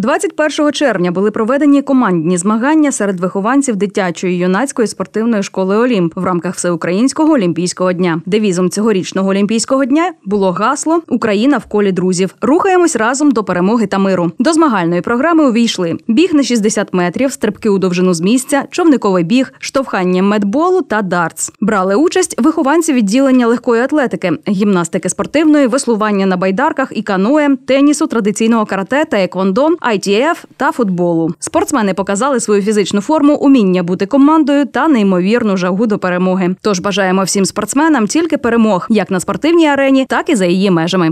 21 червня були проведені командні змагання серед вихованців дитячої юнацької спортивної школи Олімп в рамках всеукраїнського олімпійського дня. Девізом цьогорічного олімпійського дня було гасло Україна в колі друзів. Рухаємось разом до перемоги та миру. До змагальної програми увійшли біг на 60 метрів, стрибки у довжину з місця, човниковий біг, штовхання медболу та дартс. Брали участь вихованці відділення легкої атлетики, гімнастики спортивної, веслування на байдарках і каноє, тенісу, традиційного карате та еквондон – ITF та футболу. Спортсмени показали свою фізичну форму, уміння бути командою та неймовірну жагу до перемоги. Тож бажаємо всім спортсменам тільки перемог як на спортивній арені, так і за її межами.